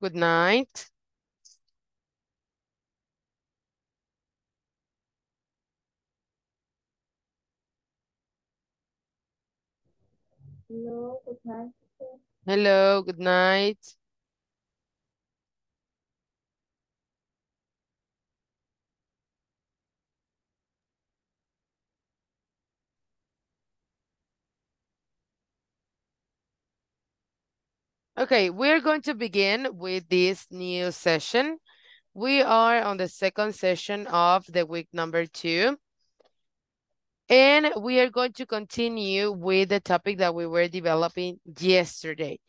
Good night. Hello, good night. Hello, good night. Okay, we're going to begin with this new session. We are on the second session of the week number two. And we are going to continue with the topic that we were developing yesterday.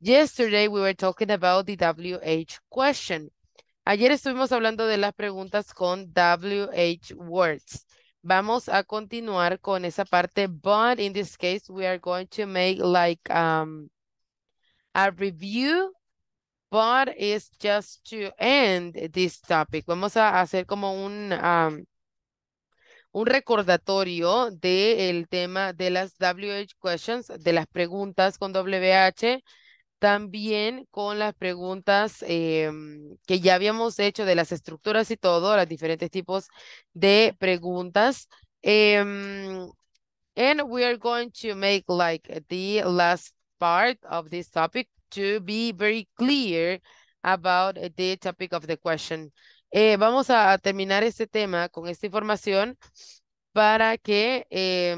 Yesterday, we were talking about the WH question. Ayer estuvimos hablando de las preguntas con WH words. Vamos a continuar con esa parte, but in this case, we are going to make like... Um, a review, but it's just to end this topic. Vamos a hacer como un, um, un recordatorio del tema de las WH questions, de las preguntas con WH, también con las preguntas em, que ya habíamos hecho de las estructuras y todo, los diferentes tipos de preguntas. Em, and we are going to make like the last part of this topic to be very clear about eh, the topic of the question. Eh, vamos a terminar este tema con esta información para que eh,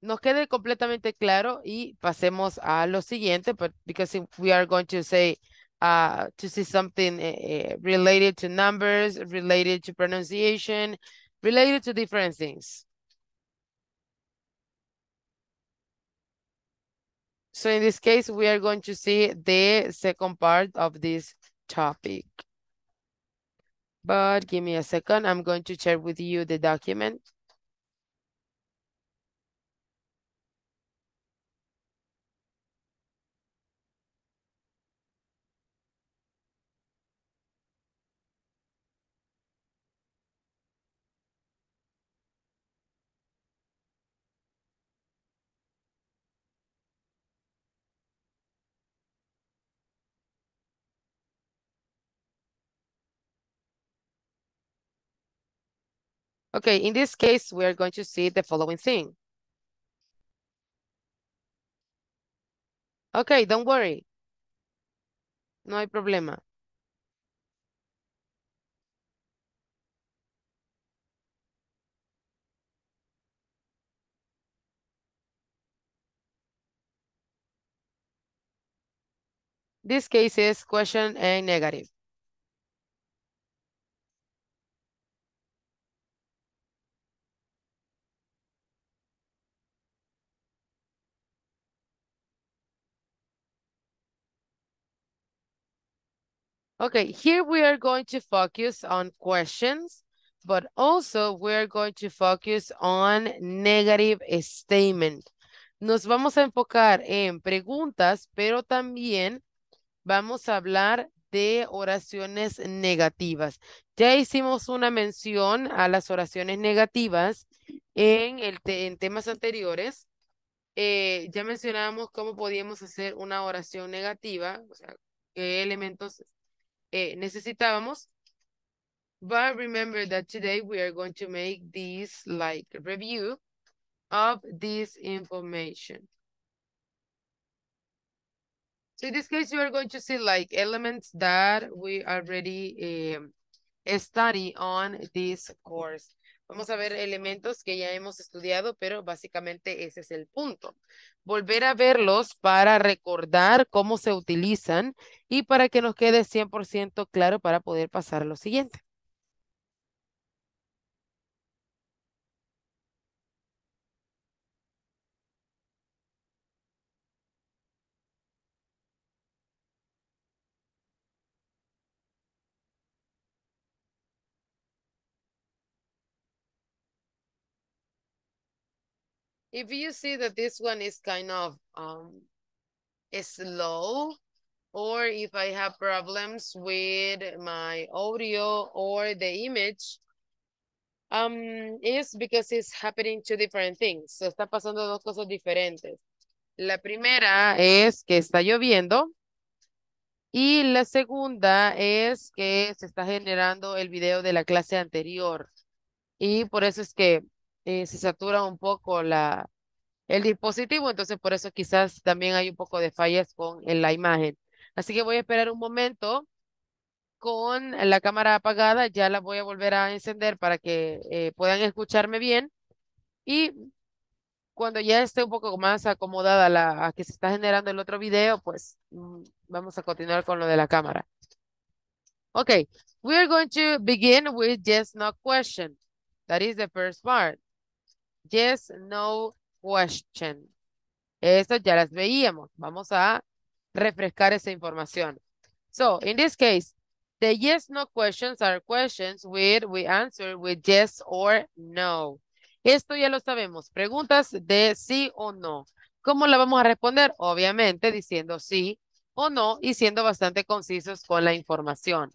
nos quede completamente claro y pasemos a lo siguiente, but because if we are going to say uh, to see something uh, related to numbers, related to pronunciation, related to different things. So in this case, we are going to see the second part of this topic. But give me a second. I'm going to share with you the document. Okay, in this case, we're going to see the following thing. Okay, don't worry. No hay problema. This case is question A negative. Okay, here we are going to focus on questions, but also we're going to focus on negative statement. Nos vamos a enfocar en preguntas, pero también vamos a hablar de oraciones negativas. Ya hicimos una mención a las oraciones negativas en, el en temas anteriores. Eh, ya mencionábamos cómo podíamos hacer una oración negativa, o sea, qué elementos eh, necesitábamos. But remember that today we are going to make this like review of this information. So in this case, you are going to see like elements that we already um, study on this course. Vamos a ver elementos que ya hemos estudiado, pero básicamente ese es el punto. Volver a verlos para recordar cómo se utilizan y para que nos quede 100% claro para poder pasar a lo siguiente. if you see that this one is kind of um, slow, or if I have problems with my audio or the image, um, is because it's happening two different things. está pasando dos cosas diferentes. La primera es que está lloviendo y la segunda es que se está generando el video de la clase anterior. Y por eso es que eh, se satura un poco la, el dispositivo, entonces por eso quizás también hay un poco de fallas con en la imagen. Así que voy a esperar un momento con la cámara apagada, ya la voy a volver a encender para que eh, puedan escucharme bien y cuando ya esté un poco más acomodada la a que se está generando el otro video, pues mm, vamos a continuar con lo de la cámara. Okay, are going to begin with just no question. That is the first part. Yes, no question. Estas ya las veíamos. Vamos a refrescar esa información. So, in this case, the yes, no questions are questions where we answer with yes or no. Esto ya lo sabemos. Preguntas de sí o no. ¿Cómo la vamos a responder? Obviamente diciendo sí o no y siendo bastante concisos con la información.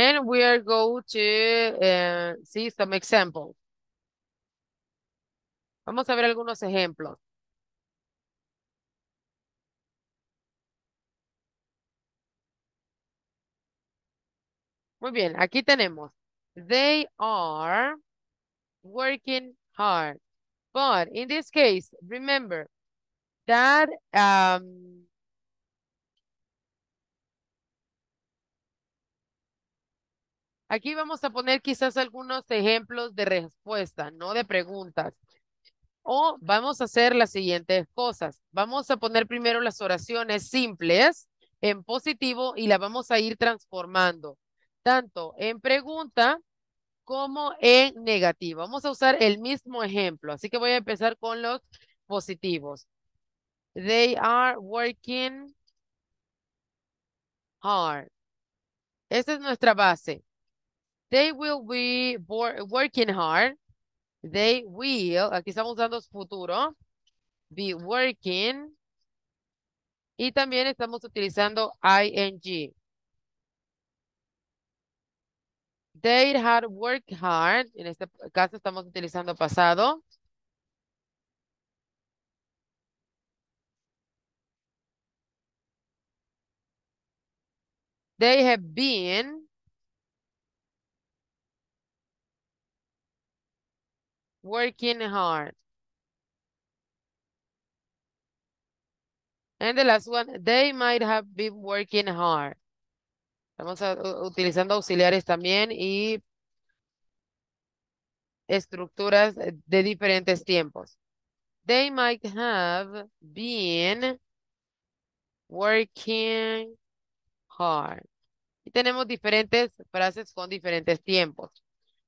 And we are going to eh, see some examples. Vamos a ver algunos ejemplos. Muy bien, aquí tenemos. They are working hard. But in this case, remember that um, Aquí vamos a poner quizás algunos ejemplos de respuesta, no de preguntas. O vamos a hacer las siguientes cosas. Vamos a poner primero las oraciones simples en positivo y la vamos a ir transformando, tanto en pregunta como en negativo. Vamos a usar el mismo ejemplo, así que voy a empezar con los positivos. They are working hard. Esta es nuestra base. They will be working hard. They will, aquí estamos usando futuro, be working. Y también estamos utilizando ing. They had worked hard. En este caso estamos utilizando pasado. They have been. Working hard. And the last one, they might have been working hard. Estamos utilizando auxiliares también y estructuras de diferentes tiempos. They might have been working hard. Y tenemos diferentes frases con diferentes tiempos.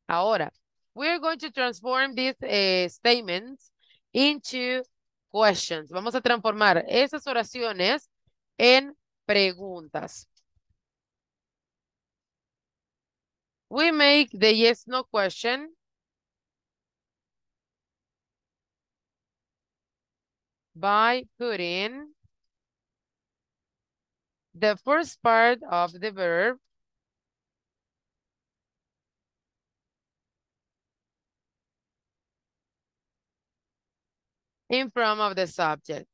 Ahora, We're going to transform these uh, statements into questions. Vamos a transformar esas oraciones en preguntas. We make the yes, no question by putting the first part of the verb in front of the subject.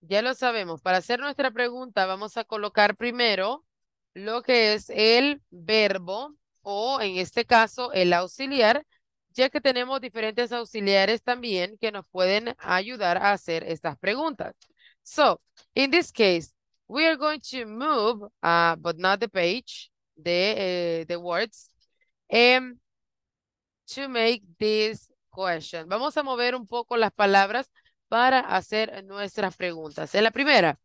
Ya lo sabemos. Para hacer nuestra pregunta vamos a colocar primero lo que es el verbo o en este caso el auxiliar, ya que tenemos diferentes auxiliares también que nos pueden ayudar a hacer estas preguntas. So, in this case, we are going to move, uh, but not the page, the, eh, the words. Em, to make this question. Vamos a mover un poco las palabras para hacer nuestras preguntas. En la primera,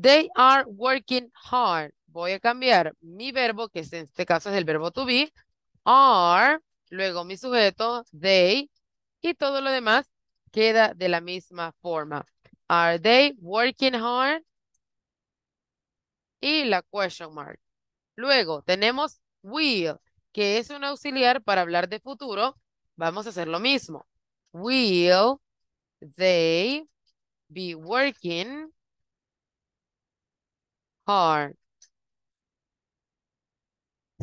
they are working hard. Voy a cambiar mi verbo, que en este caso es el verbo to be, are, luego mi sujeto, they, y todo lo demás queda de la misma forma. Are they working hard? Y la question mark. Luego tenemos will que es un auxiliar para hablar de futuro, vamos a hacer lo mismo. Will they be working hard?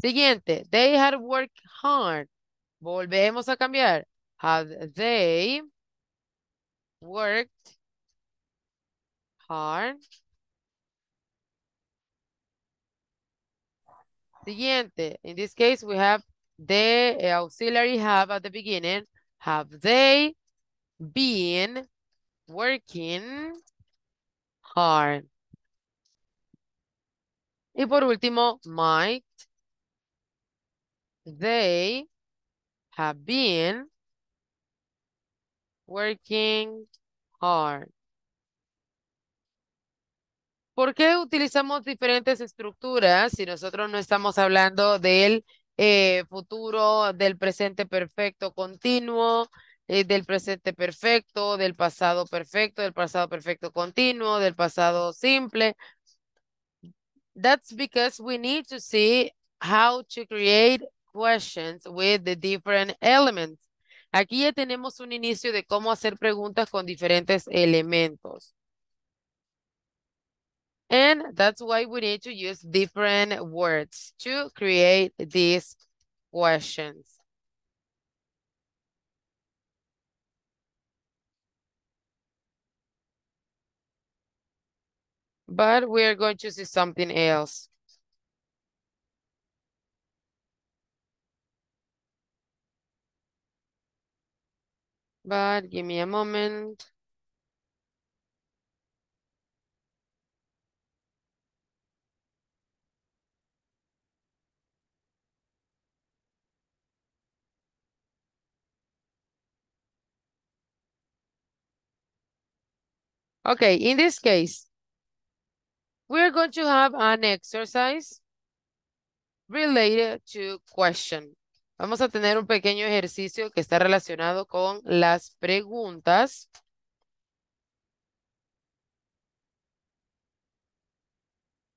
Siguiente, they had worked hard. Volvemos a cambiar. Have they worked hard? Siguiente. In this case, we have the eh, auxiliary have at the beginning. Have they been working hard? Y por último, might. They have been working hard. ¿Por qué utilizamos diferentes estructuras si nosotros no estamos hablando del eh, futuro, del presente perfecto continuo, eh, del presente perfecto, del pasado perfecto, del pasado perfecto continuo, del pasado simple? That's because we need to see how to create questions with the different elements. Aquí ya tenemos un inicio de cómo hacer preguntas con diferentes elementos. And that's why we need to use different words to create these questions. But we are going to see something else. But give me a moment. Okay, in this case, we're going to have an exercise related to question. Vamos a tener un pequeño ejercicio que está relacionado con las preguntas.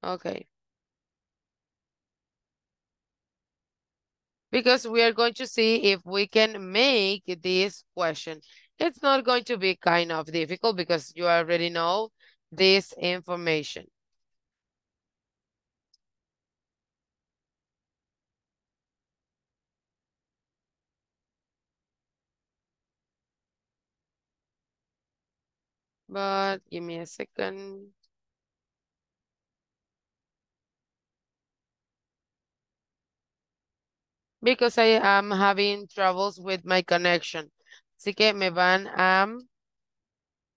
Okay. Because we are going to see if we can make this question. It's not going to be kind of difficult because you already know this information. But give me a second. because I am having troubles with my connection. Así que me van a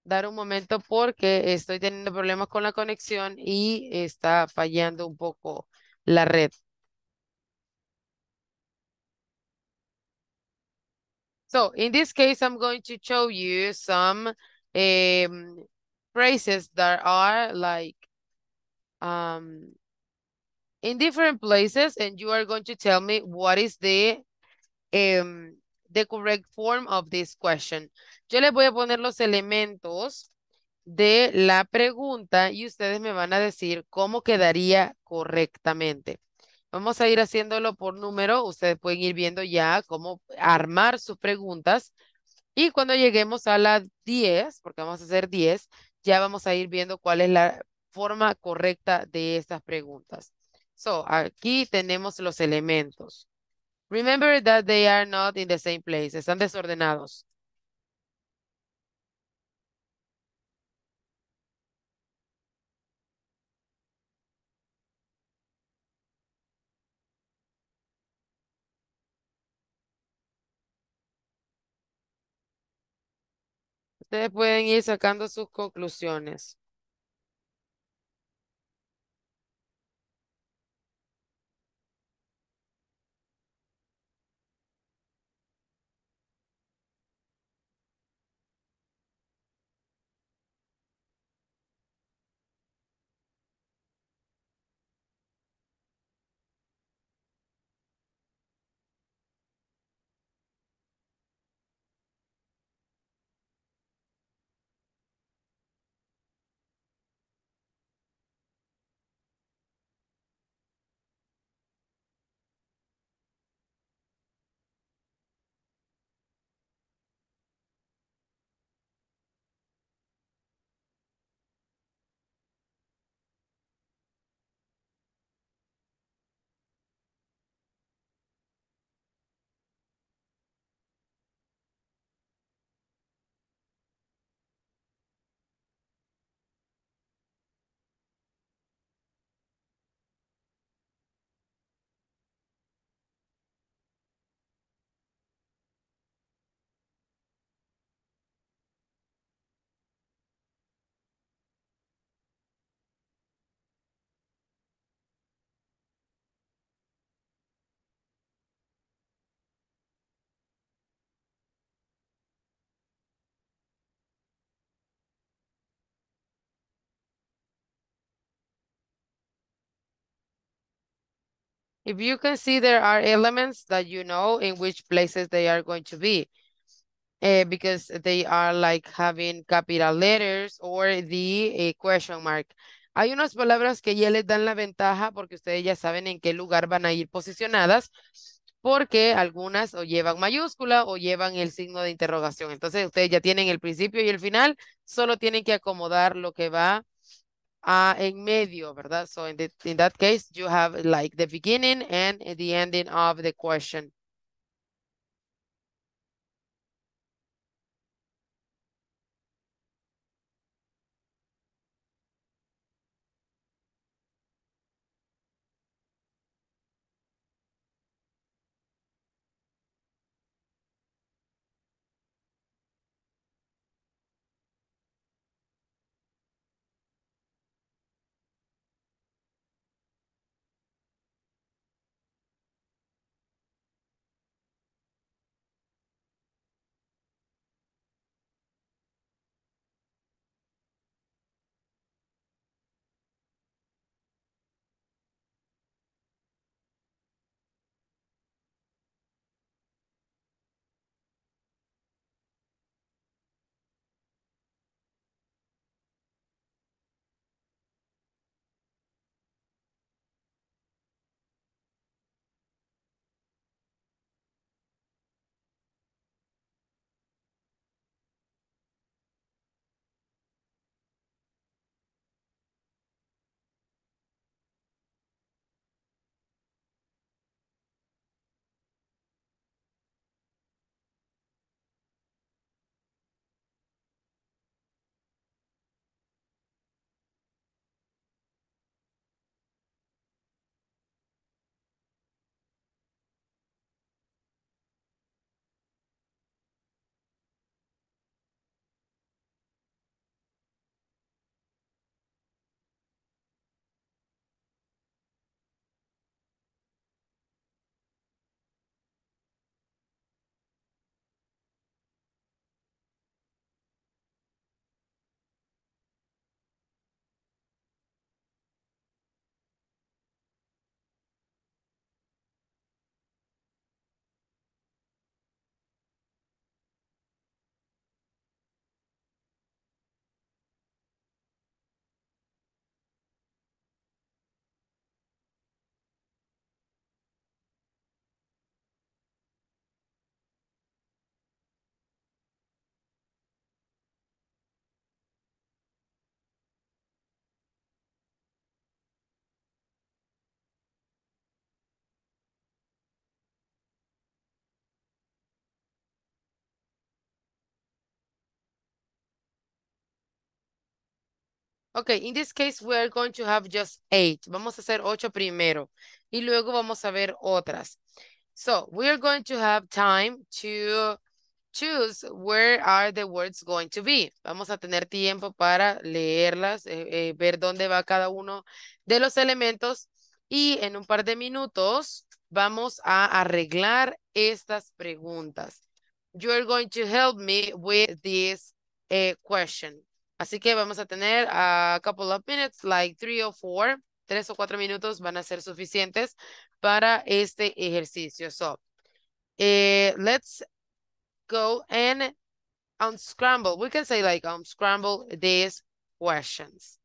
dar un momento porque estoy teniendo problemas con la conexión y está fallando un poco la red. So, in this case, I'm going to show you some um, phrases that are like um, in different places and you are going to tell me what is the em, the correct form of this question. Yo les voy a poner los elementos de la pregunta y ustedes me van a decir cómo quedaría correctamente. Vamos a ir haciéndolo por número. Ustedes pueden ir viendo ya cómo armar sus preguntas. Y cuando lleguemos a la 10, porque vamos a hacer 10, ya vamos a ir viendo cuál es la forma correcta de estas preguntas. So, aquí tenemos los elementos. Remember that they are not in the same place. Están desordenados. Ustedes pueden ir sacando sus conclusiones. If you can see there are elements that you know in which places they are going to be eh, because they are like having capital letters or the eh, question mark. Hay unas palabras que ya les dan la ventaja porque ustedes ya saben en qué lugar van a ir posicionadas porque algunas o llevan mayúscula o llevan el signo de interrogación. Entonces ustedes ya tienen el principio y el final, solo tienen que acomodar lo que va uh, en medio, ¿verdad? So in, the, in that case, you have like the beginning and the ending of the question. Ok, in this case we are going to have just eight. Vamos a hacer ocho primero y luego vamos a ver otras. So we are going to have time to choose where are the words going to be. Vamos a tener tiempo para leerlas, eh, eh, ver dónde va cada uno de los elementos y en un par de minutos vamos a arreglar estas preguntas. You are going to help me with this eh, question. Así que vamos a tener a couple of minutes, like three or four. Tres o cuatro minutos van a ser suficientes para este ejercicio. So, eh, let's go and unscramble. We can say like unscramble these questions.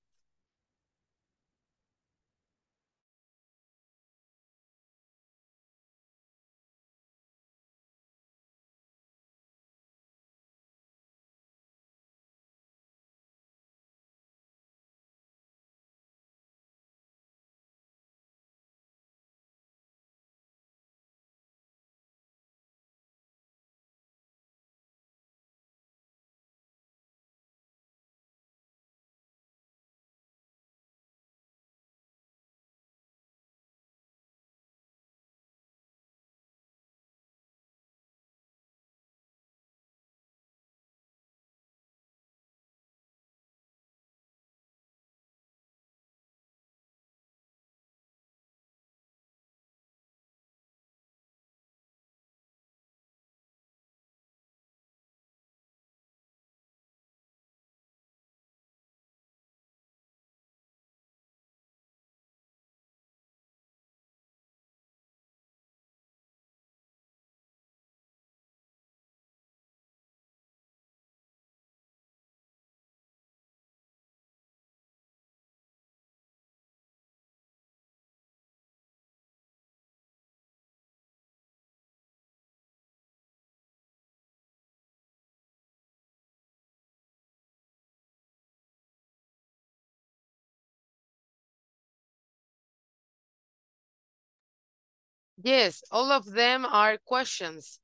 Yes, all of them are questions.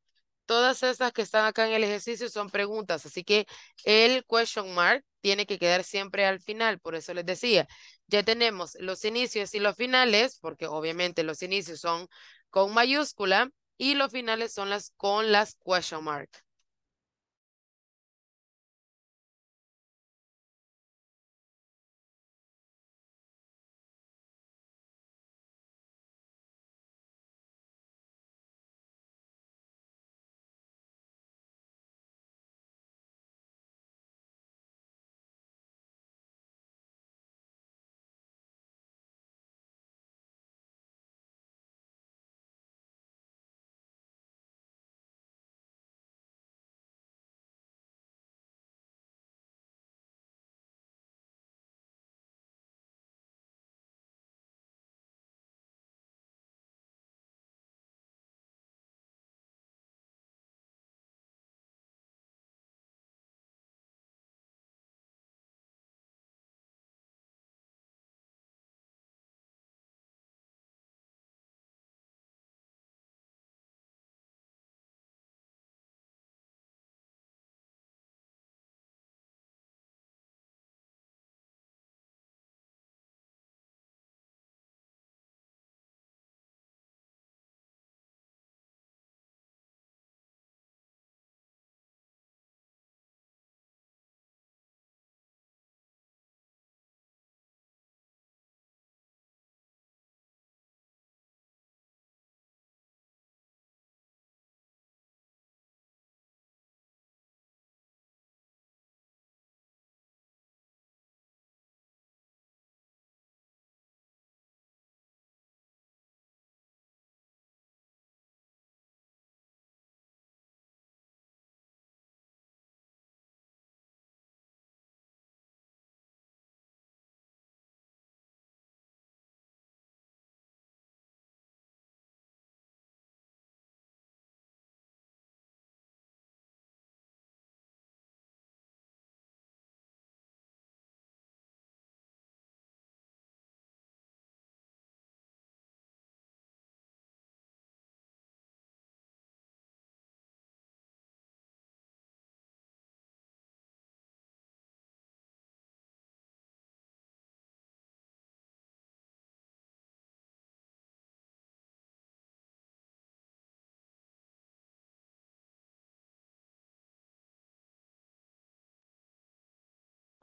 Todas estas que están acá en el ejercicio son preguntas, así que el question mark tiene que quedar siempre al final, por eso les decía, ya tenemos los inicios y los finales, porque obviamente los inicios son con mayúscula y los finales son las con las question mark.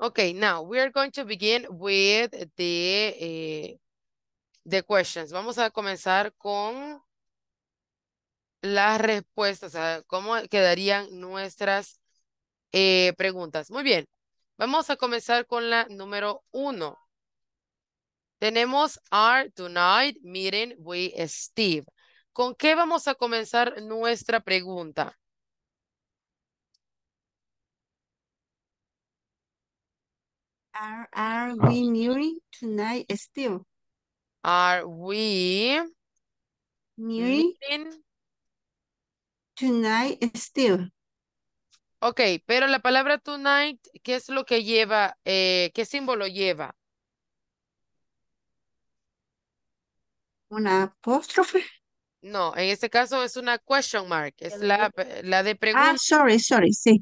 Okay, now we are going to begin with the, eh, questions. Vamos a comenzar con las respuestas, cómo quedarían nuestras eh, preguntas. Muy bien, vamos a comenzar con la número uno. Tenemos our tonight meeting with Steve. ¿Con qué vamos a comenzar nuestra pregunta? Are, ah. we nearing tonight still? Are we nearing tonight still? Ok, pero la palabra tonight, ¿qué es lo que lleva? Eh, ¿Qué símbolo lleva? ¿Una apóstrofe? No, en este caso es una question mark, es la, la de ah, pregunta. Ah, sorry, sorry, sí.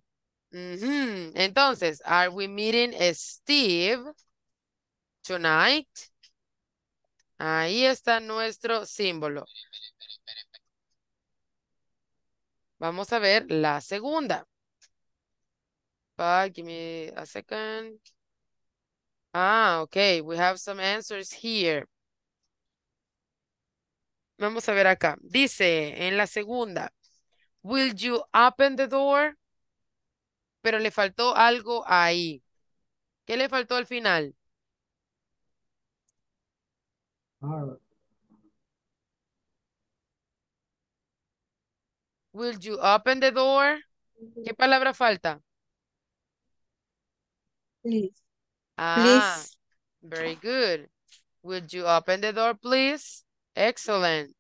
Entonces, are we meeting Steve tonight? Ahí está nuestro símbolo. Vamos a ver la segunda. give me a second. Ah, ok. We have some answers here. Vamos a ver acá. Dice en la segunda. Will you open the door? pero le faltó algo ahí. ¿Qué le faltó al final? Ah. Will you open the door? ¿Qué palabra falta? Please. Ah, very good. Will you open the door, please? Excellent.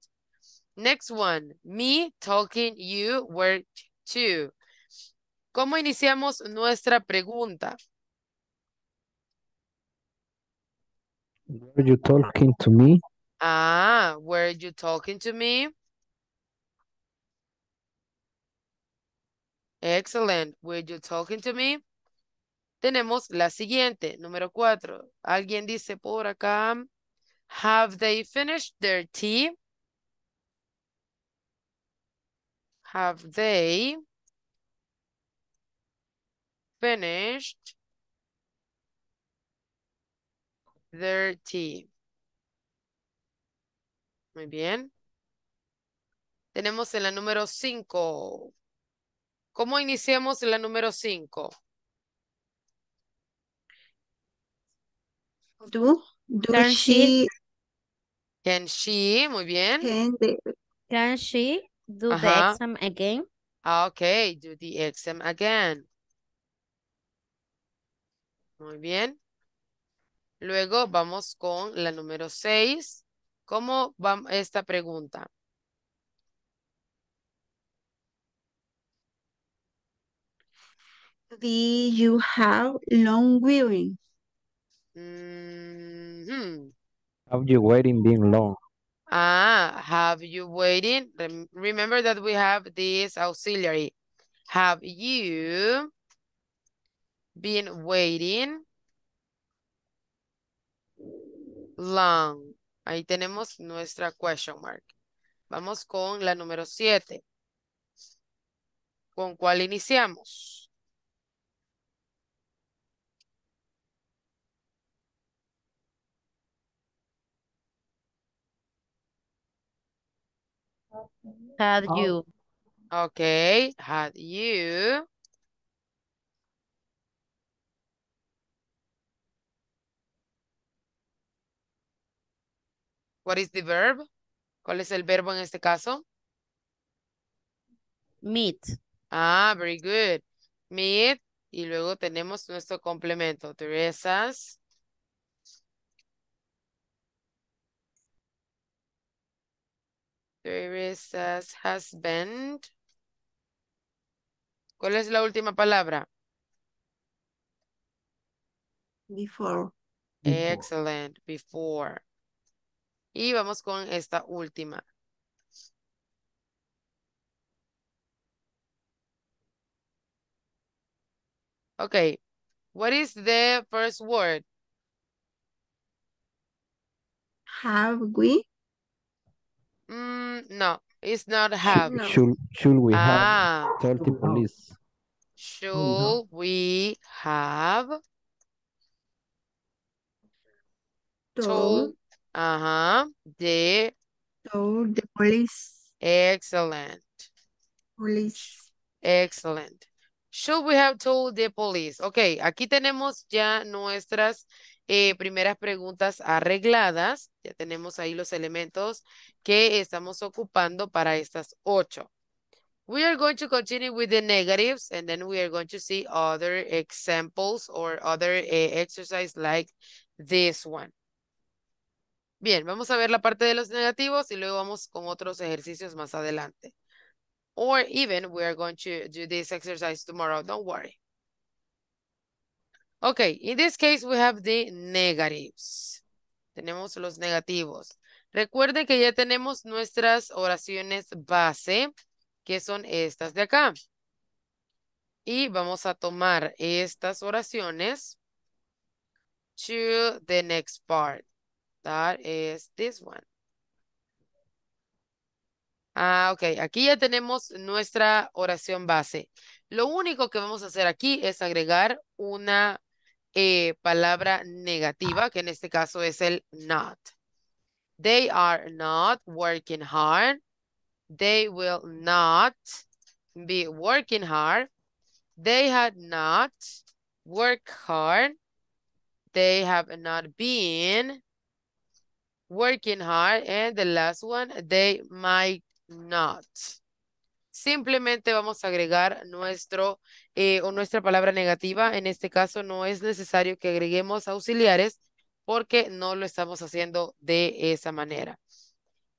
Next one. Me talking, you were two. ¿Cómo iniciamos nuestra pregunta? Were you talking to me? Ah, were you talking to me? Excellent. Were you talking to me? Tenemos la siguiente, número cuatro. Alguien dice por acá, have they finished their tea? Have they finished their Muy bien. Tenemos en la número 5. ¿Cómo iniciamos en la número 5? Do, do can she, Can she, muy bien. Can, she do the exam again? okay ah, ok, do the exam again. Muy bien. Luego vamos con la número seis. ¿Cómo va esta pregunta? Do you have long waiting? Mm-hmm. Have you waiting being long? Ah, have you waiting? Remember that we have this auxiliary. Have you been waiting long. Ahí tenemos nuestra question mark. Vamos con la número siete. ¿Con cuál iniciamos? Had you. Okay, had you. What is the verb? ¿Cuál es el verbo en este caso? Meet. Ah, very good. Meet. Y luego tenemos nuestro complemento. Teresa's. Teresa's husband. ¿Cuál es la última palabra? Before. Excellent. Before. Y vamos con esta última. Okay. What is the first word? Have we? Mm, no, it's not have. Should, should we have 30 ah. police? Should we have told Ajá, de... Told the police. Excellent. Police. Excellent. Should we have told the police? Ok, aquí tenemos ya nuestras eh, primeras preguntas arregladas. Ya tenemos ahí los elementos que estamos ocupando para estas ocho. We are going to continue with the negatives and then we are going to see other examples or other eh, exercise like this one. Bien, vamos a ver la parte de los negativos y luego vamos con otros ejercicios más adelante. Or even we are going to do this exercise tomorrow, don't worry. Okay, in this case we have the negatives. Tenemos los negativos. Recuerden que ya tenemos nuestras oraciones base, que son estas de acá. Y vamos a tomar estas oraciones to the next part. That this one. Ah, ok. Aquí ya tenemos nuestra oración base. Lo único que vamos a hacer aquí es agregar una eh, palabra negativa, que en este caso es el not. They are not working hard. They will not be working hard. They had not worked hard. They have not been working hard. And the last one, they might not. Simplemente vamos a agregar nuestro eh, o nuestra palabra negativa. En este caso no es necesario que agreguemos auxiliares porque no lo estamos haciendo de esa manera.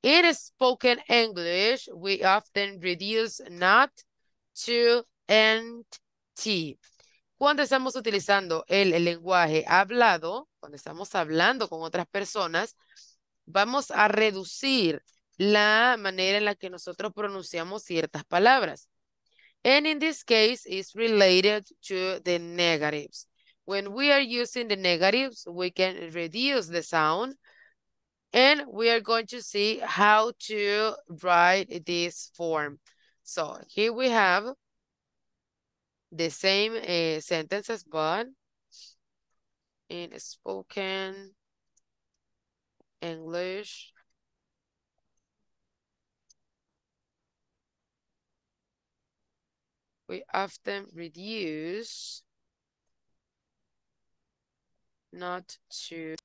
In spoken English, we often reduce not to and t. Cuando estamos utilizando el lenguaje hablado, cuando estamos hablando con otras personas, vamos a reducir la manera en la que nosotros pronunciamos ciertas palabras. And in this case, it's related to the negatives. When we are using the negatives, we can reduce the sound. And we are going to see how to write this form. So here we have the same eh, sentences, but in spoken English. We often reduce not to.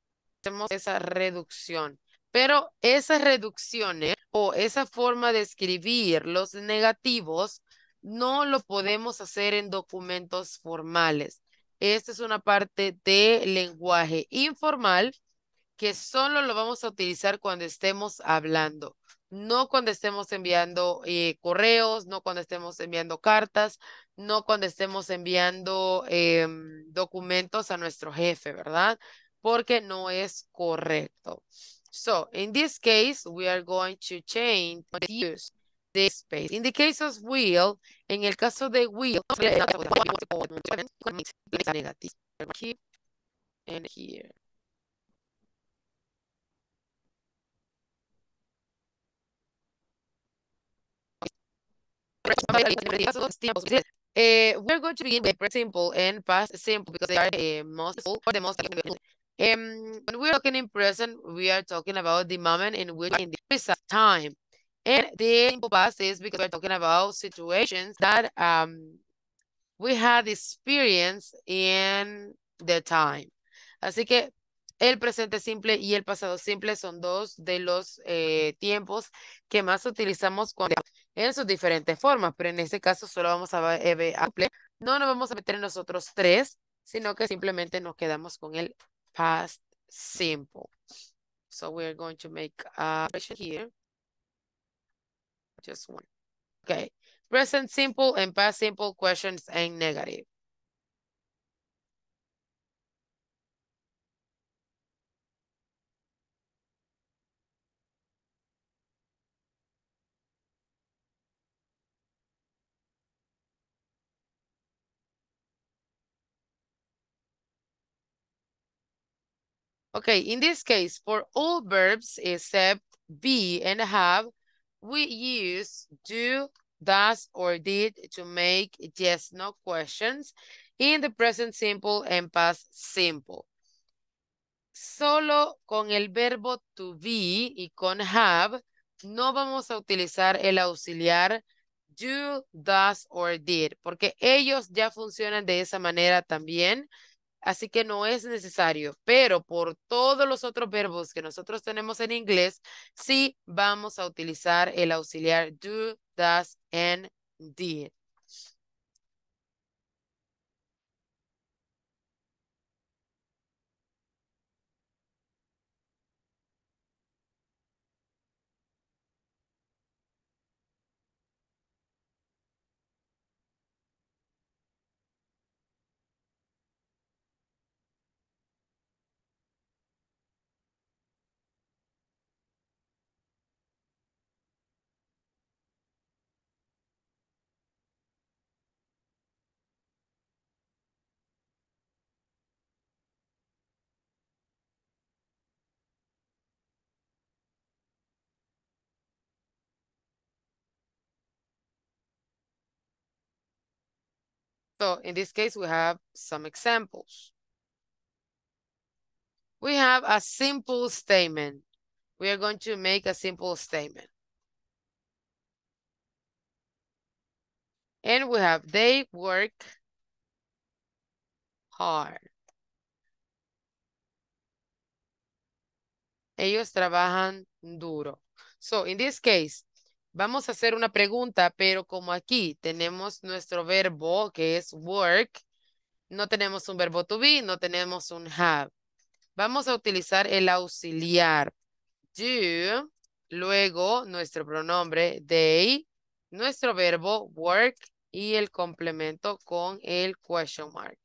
Hacemos esa reducción. Pero esas reducciones o esa forma de escribir los negativos no lo podemos hacer en documentos formales. Esta es una parte de lenguaje informal que solo lo vamos a utilizar cuando estemos hablando, no cuando estemos enviando eh, correos, no cuando estemos enviando cartas, no cuando estemos enviando em, documentos a nuestro jefe, ¿verdad? Porque no es correcto. So, in this case, we are going to change the use space. In the case of will, en el caso de will, And here. Uh, we're going to begin with simple and past simple because they are uh, most for the most. Um, when we're talking in present, we are talking about the moment in which in the present time. And the past is because we're talking about situations that um, we had experienced in the time. Así que el presente simple y el pasado simple son dos de los eh, tiempos que más utilizamos cuando en sus diferentes formas, pero en este caso solo vamos a eh, ver EBA. No nos vamos a meter en los tres, sino que simplemente nos quedamos con el past simple. So are going to make a question here. Just one. Okay. Present simple and past simple questions and negative. Okay, in this case, for all verbs except be and have, we use do, does, or did to make yes, no questions in the present simple and past simple. Solo con el verbo to be y con have, no vamos a utilizar el auxiliar do, does, or did, porque ellos ya funcionan de esa manera también Así que no es necesario, pero por todos los otros verbos que nosotros tenemos en inglés, sí vamos a utilizar el auxiliar do, does, and did. So in this case, we have some examples. We have a simple statement. We are going to make a simple statement. And we have they work hard. Ellos trabajan duro. So in this case, Vamos a hacer una pregunta, pero como aquí tenemos nuestro verbo que es work, no tenemos un verbo to be, no tenemos un have. Vamos a utilizar el auxiliar do, luego nuestro pronombre they, nuestro verbo work y el complemento con el question mark.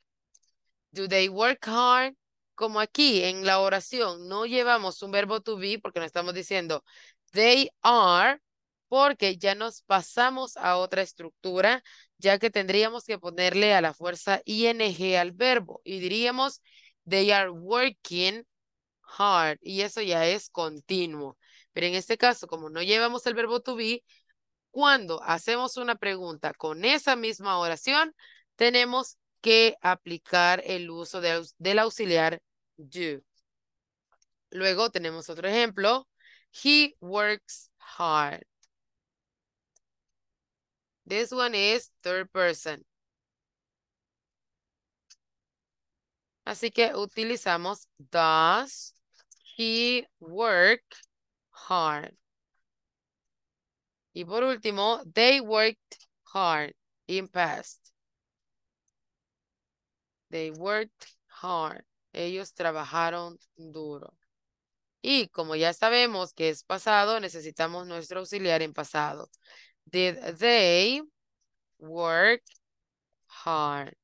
Do they work hard? Como aquí en la oración no llevamos un verbo to be porque no estamos diciendo they are, porque ya nos pasamos a otra estructura, ya que tendríamos que ponerle a la fuerza ing al verbo y diríamos they are working hard y eso ya es continuo. Pero en este caso, como no llevamos el verbo to be, cuando hacemos una pregunta con esa misma oración, tenemos que aplicar el uso del auxiliar do. Luego tenemos otro ejemplo. He works hard. This one is third person. Así que utilizamos does he work hard. Y por último, they worked hard in past. They worked hard. Ellos trabajaron duro. Y como ya sabemos que es pasado, necesitamos nuestro auxiliar en pasado. Did they work hard?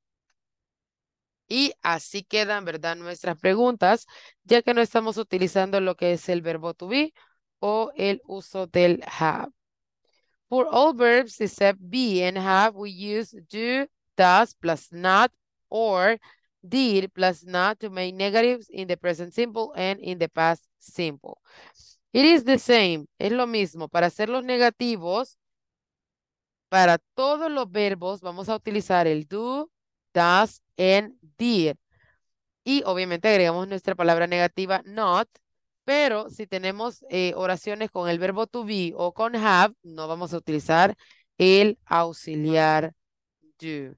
Y así quedan, ¿verdad? Nuestras preguntas, ya que no estamos utilizando lo que es el verbo to be o el uso del have. For all verbs except be and have, we use do, does, plus not, or did, plus not to make negatives in the present simple and in the past simple. It is the same, es lo mismo. Para hacer los negativos, para todos los verbos vamos a utilizar el do, does, and did. Y obviamente agregamos nuestra palabra negativa not, pero si tenemos eh, oraciones con el verbo to be o con have, no vamos a utilizar el auxiliar do.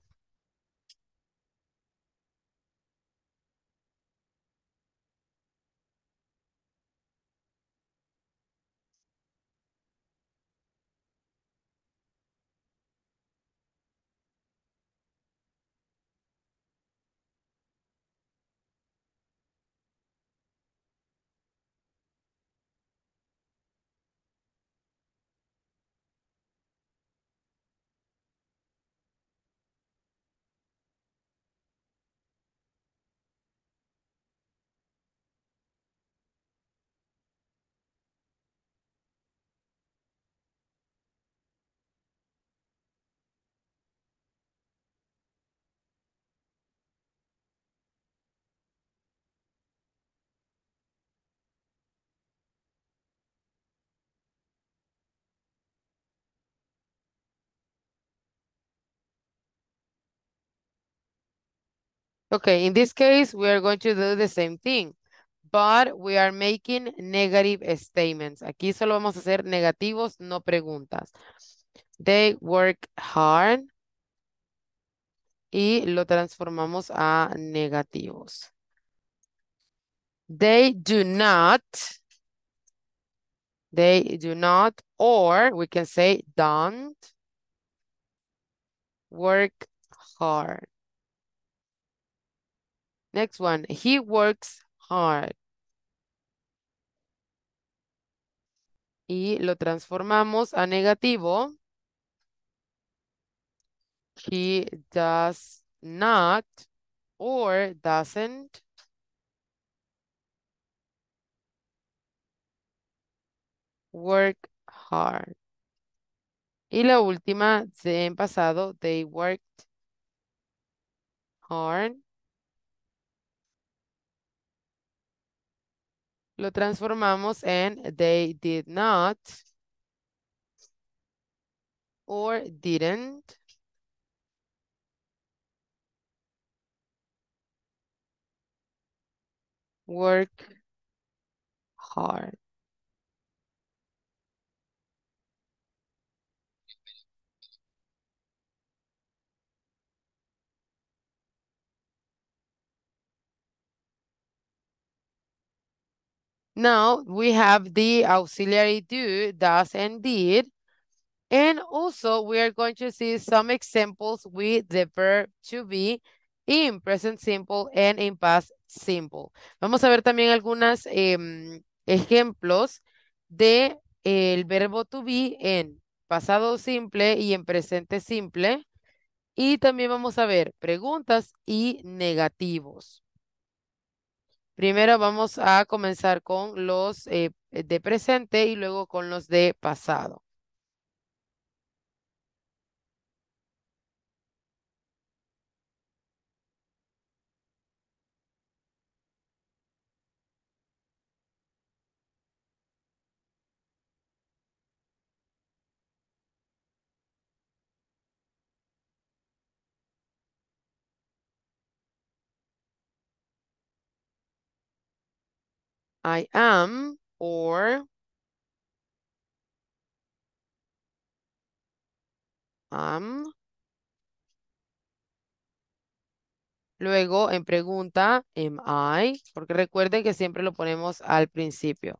Okay, in this case, we are going to do the same thing, but we are making negative statements. Aquí solo vamos a hacer negativos, no preguntas. They work hard. Y lo transformamos a negativos. They do not. They do not, or we can say don't work hard. Next one, he works hard. Y lo transformamos a negativo. He does not or doesn't. Work hard. Y la última, en pasado, they worked hard. Lo transformamos en they did not or didn't. Work hard. Now we have the auxiliary do, does, and did. And also we are going to see some examples with the verb to be in present simple and in past simple. Vamos a ver también algunos em, ejemplos de el verbo to be en pasado simple y en presente simple. Y también vamos a ver preguntas y negativos. Primero vamos a comenzar con los eh, eh, de presente y luego con los de pasado. I am or am. Luego en pregunta, am I, porque recuerden que siempre lo ponemos al principio.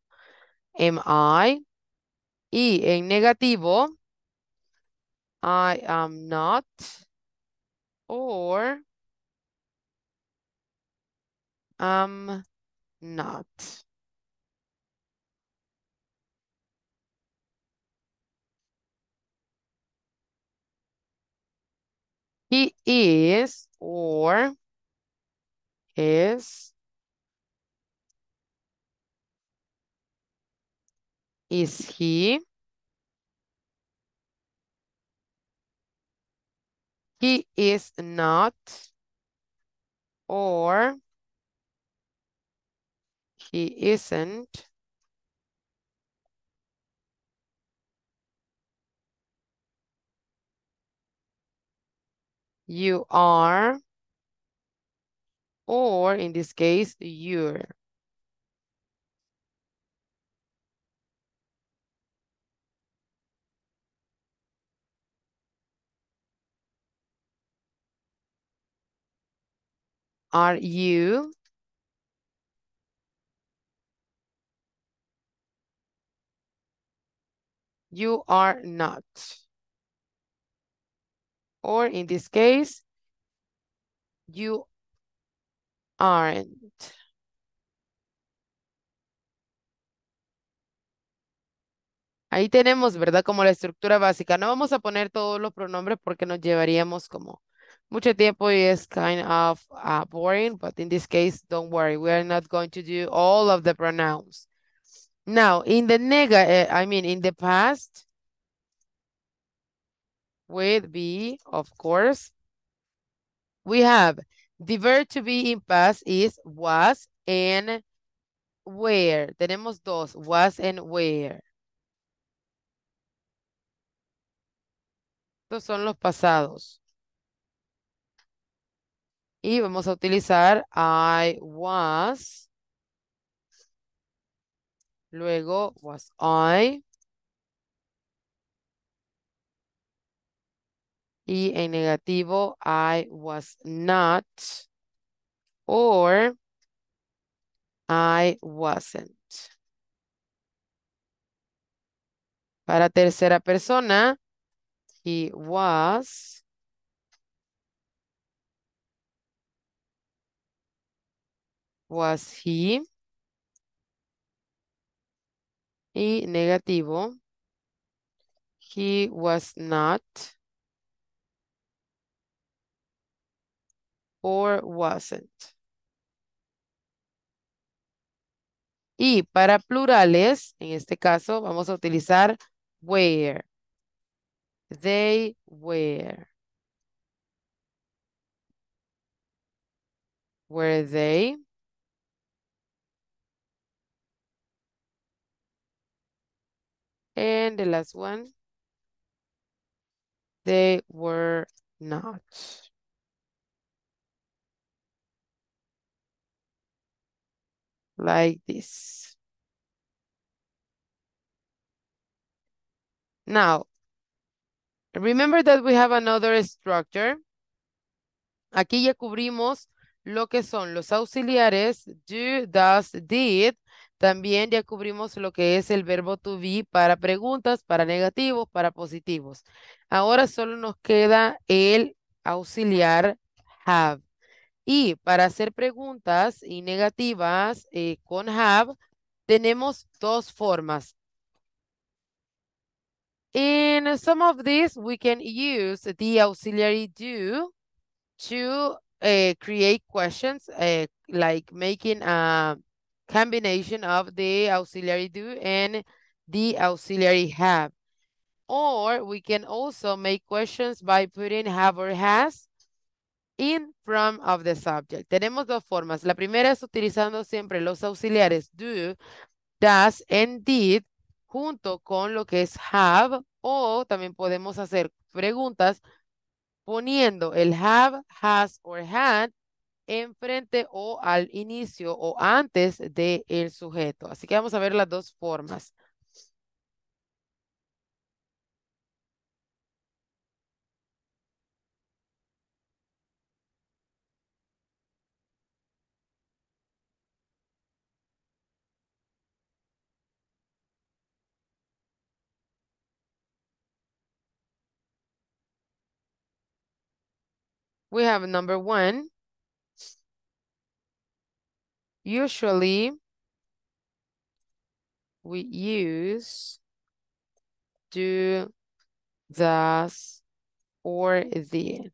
Am I. Y en negativo, I am not or am not. He is or is is he he is not or he isn't you are, or in this case, you're. Are you? You are not or in this case, you aren't. Ahí tenemos, ¿verdad? Como la estructura básica. No vamos a poner todos los pronombres porque nos llevaríamos como mucho tiempo y es kind of uh, boring, but in this case, don't worry. We are not going to do all of the pronouns. Now, in the nega, eh, I mean, in the past, with be, of course. We have the verb to be in past is was and where. Tenemos dos, was and where. Estos son los pasados. Y vamos a utilizar I was. Luego was I. Y en negativo, I was not or I wasn't. Para tercera persona, he was. Was he. Y negativo, he was not. or wasn't. Y para plurales, en este caso, vamos a utilizar were. They were. Were they? And the last one. They were not. like this. Now, remember that we have another structure. Aquí ya cubrimos lo que son los auxiliares, do, does, did. También ya cubrimos lo que es el verbo to be para preguntas, para negativos, para positivos. Ahora solo nos queda el auxiliar have. Y para hacer preguntas y negativas eh, con have, tenemos dos formas. In some of these, we can use the auxiliary do to uh, create questions, uh, like making a combination of the auxiliary do and the auxiliary have. Or we can also make questions by putting have or has in from of the subject. Tenemos dos formas. La primera es utilizando siempre los auxiliares do, does, and did junto con lo que es have o también podemos hacer preguntas poniendo el have, has or had enfrente o al inicio o antes del el sujeto. Así que vamos a ver las dos formas. we have number one. Usually, we use do, thus, or the.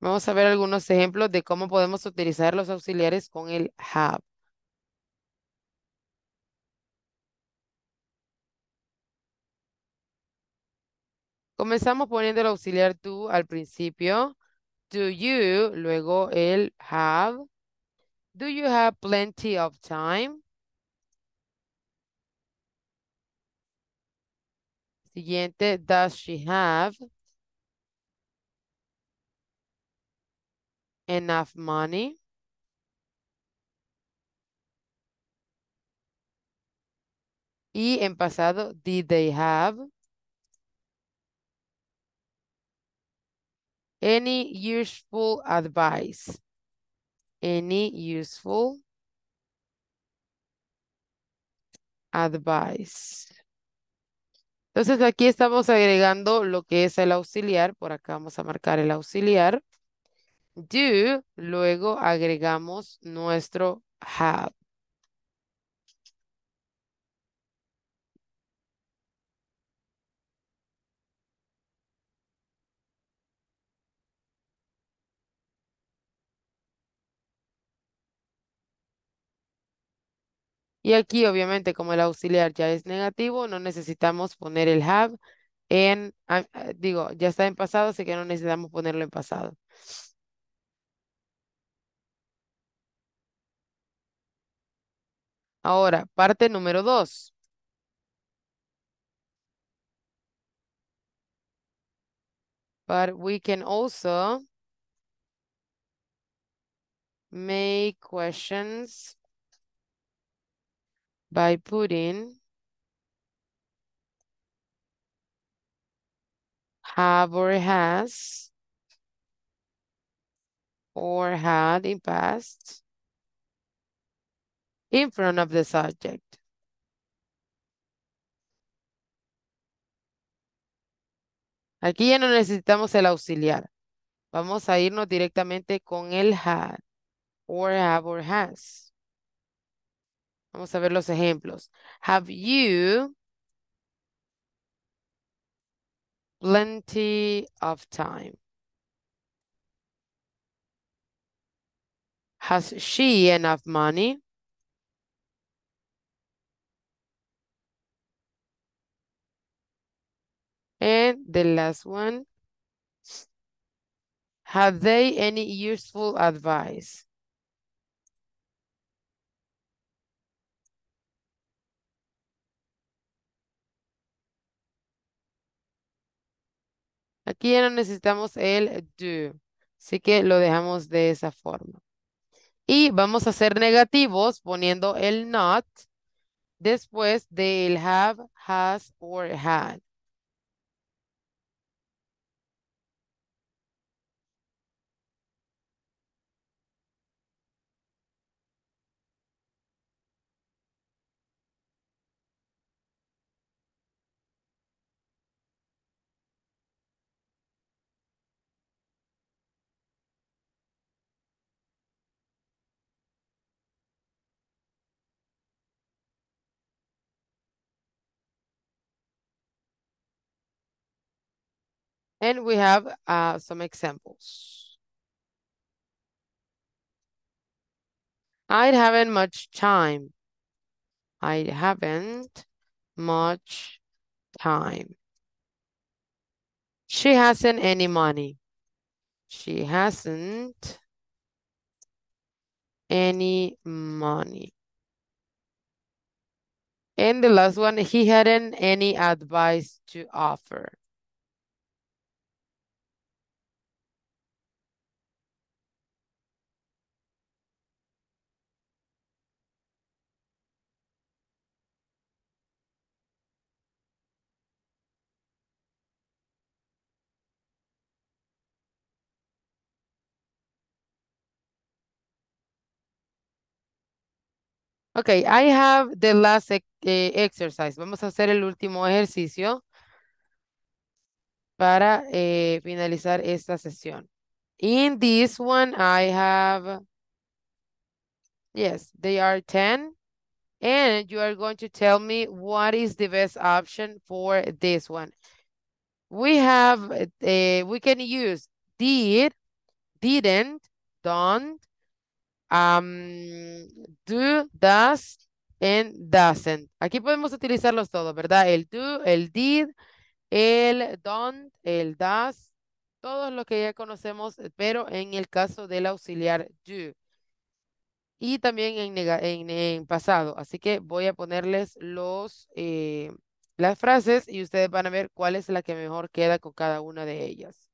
Vamos a ver algunos ejemplos de cómo podemos utilizar los auxiliares con el have. Comenzamos poniendo el auxiliar tú al principio. Do you, luego el have. Do you have plenty of time? Siguiente, does she have enough money? Y en pasado, did they have? Any useful advice? Any useful advice? Entonces aquí estamos agregando lo que es el auxiliar. Por acá vamos a marcar el auxiliar. Do, luego agregamos nuestro have. Y aquí, obviamente, como el auxiliar ya es negativo, no necesitamos poner el have en, digo, ya está en pasado, así que no necesitamos ponerlo en pasado. Ahora, parte número dos. But we can also make questions by putting have or has or had in past in front of the subject. Aquí ya no necesitamos el auxiliar. Vamos a irnos directamente con el had or have or has. Vamos a ver los ejemplos. Have you plenty of time? Has she enough money? And the last one. Have they any useful advice? Aquí ya no necesitamos el do. Así que lo dejamos de esa forma. Y vamos a hacer negativos poniendo el not después del have, has, or had. And we have uh, some examples. I haven't much time. I haven't much time. She hasn't any money. She hasn't any money. And the last one, he hadn't any advice to offer. Ok, I have the last e eh, exercise. Vamos a hacer el último ejercicio para eh, finalizar esta sesión. In this one, I have, yes, they are 10. And you are going to tell me what is the best option for this one. We have, uh, we can use did, didn't, don't, do, does, and doesn't. Aquí podemos utilizarlos todos, ¿verdad? El do, el did, el don't, el does, todos los que ya conocemos, pero en el caso del auxiliar do. Y también en, pasado. Así que voy a ponerles los, eh, las frases y ustedes van a ver cuál es la que mejor queda con cada una de ellas.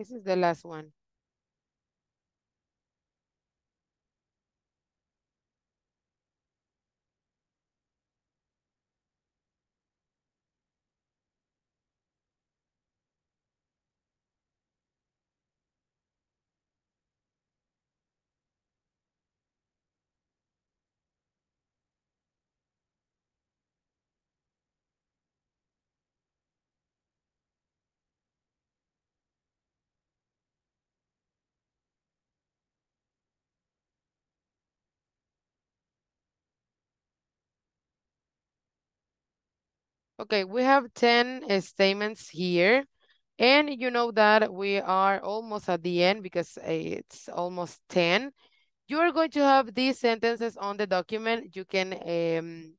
This is the last one. Okay, we have 10 statements here. And you know that we are almost at the end because eh, it's almost 10. You are going to have these sentences on the document. You can um,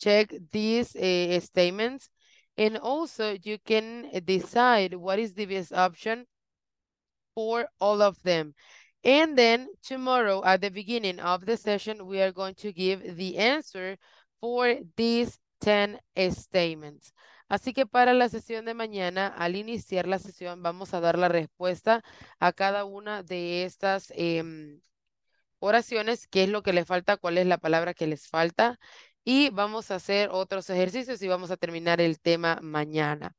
check these uh, statements. And also you can decide what is the best option for all of them. And then tomorrow at the beginning of the session, we are going to give the answer for these 10 statements. Así que para la sesión de mañana, al iniciar la sesión, vamos a dar la respuesta a cada una de estas em, oraciones, qué es lo que les falta, cuál es la palabra que les falta, y vamos a hacer otros ejercicios y vamos a terminar el tema mañana.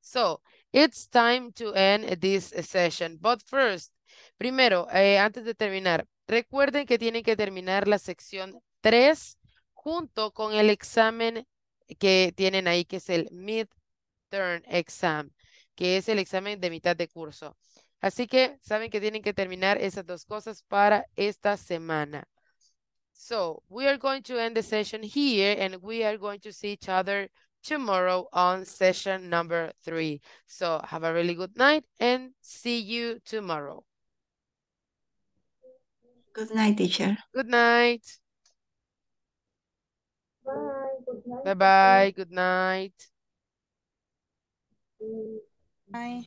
So, it's time to end this session, but first, primero, eh, antes de terminar, recuerden que tienen que terminar la sección 3 junto con el examen que tienen ahí, que es el midterm exam, que es el examen de mitad de curso. Así que saben que tienen que terminar esas dos cosas para esta semana. So, we are going to end the session here and we are going to see each other tomorrow on session number three. So, have a really good night and see you tomorrow. Good night, teacher. Good night. Bye. Bye bye. Good night. Bye.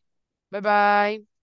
Bye bye.